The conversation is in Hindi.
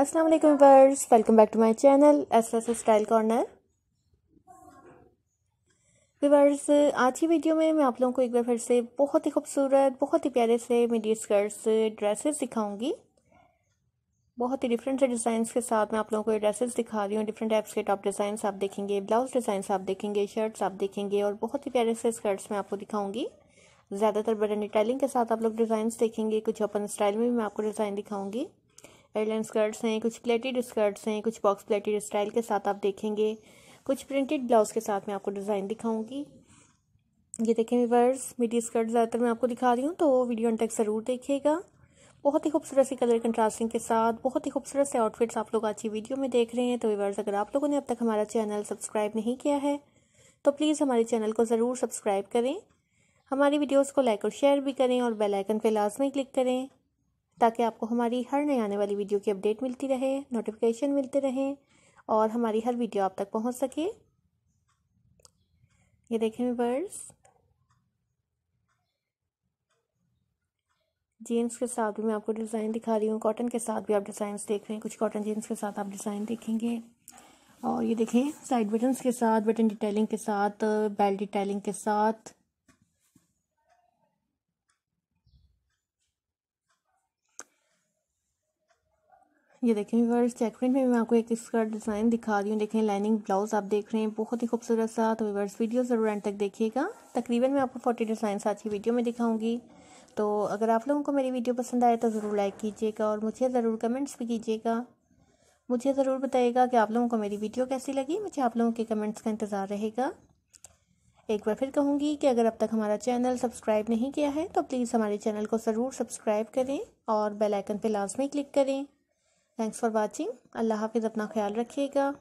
अस्सलाम वालेकुम viewers welcome back to my channel S S style corner viewers आज की वीडियो में मैं आप लोगों को एक बार फिर से बहुत ही खूबसूरत बहुत ही प्यारे से मिडी स्कर्ट्स ड्रेसेस दिखाऊंगी बहुत ही डिफरेंट से डिज़ाइंस के साथ मैं आप लोगों को ड्रेसेस दिखा रही हूँ डिफरेंट टाइप्स के टॉप डिजाइन आप देखेंगे ब्लाउज डिजाइन आप देखेंगे शर्ट्स आप देखेंगे और बहुत ही प्यारे से स्कर्ट्स मैं आपको दिखाऊंगी ज़्यादातर बटन डिटेलिंग के साथ आप लोग डिजाइन देखेंगे कुछ ओपन स्टाइल में भी मैं आपको डिज़ाइन दिखाऊंगी एयरलाइन स्कर्ट्स हैं कुछ प्लेटेड स्कर्ट्स हैं कुछ बॉक्स प्लेटेड स्टाइल के साथ आप देखेंगे कुछ प्रिंटेड ब्लाउज़ के साथ मैं आपको डिज़ाइन दिखाऊंगी ये देखें विवर्स मिडी स्कर्ट ज़्यादातर मैं आपको दिखा रही हूँ तो वीडियो अंत तक ज़रूर देखिएगा बहुत ही खूबसूरत सी कलर कंट्रास्टिंग के साथ बहुत ही खूबसूरत से आउटफिट्स आप लोग आज की वीडियो में देख रहे हैं तो विवर्स अगर आप लोगों ने अब तक हमारा चैनल सब्सक्राइब नहीं किया है तो प्लीज़ हमारे चैनल को ज़रूर सब्सक्राइब करें हमारी वीडियोस को लाइक और शेयर भी करें और बेल आइकन पे लाजमी क्लिक करें ताकि आपको हमारी हर नई आने वाली वीडियो की अपडेट मिलती रहे नोटिफिकेशन मिलते रहें और हमारी हर वीडियो आप तक पहुंच सके ये देखें व्यूवर्स जीन्स के साथ भी मैं आपको डिज़ाइन दिखा रही हूँ कॉटन के साथ भी आप डिज़ाइन देख रहे हैं कुछ कॉटन जीन्स के साथ आप डिज़ाइन देखेंगे और ये देखें साइड बटन्स के साथ बटन डिटेलिंग के साथ बेल्ट डिटेलिंग के साथ ये देखें चेक चेकप्रिंट में मैं आपको एक स्कर्ट डिज़ाइन दिखा रही हूँ देखें लाइनिंग ब्लाउज आप देख रहे हैं बहुत ही खूबसूरत सा तो वीवर्स वीडियो ज़रूर एंड तक देखिएगा तकरीबन मैं आपको फोर्टी डिज़ाइन आज की वीडियो में दिखाऊंगी तो अगर आप लोगों को मेरी वीडियो पसंद आए तो ज़रूर लाइक कीजिएगा और मुझे ज़रूर कमेंट्स भी कीजिएगा मुझे ज़रूर बताइएगा कि आप लोगों को मेरी वीडियो कैसी लगी मुझे आप लोगों के कमेंट्स का इंतज़ार रहेगा एक बार फिर कहूँगी कि अगर अब तक हमारा चैनल सब्सक्राइब नहीं किया है तो प्लीज़ हमारे चैनल को ज़रूर सब्सक्राइब करें और बेल आइकन पर लाजमी क्लिक करें थैंक्स फॉर वॉचिंग अल्लाह हाफिज़ अपना ख्याल रखिएगा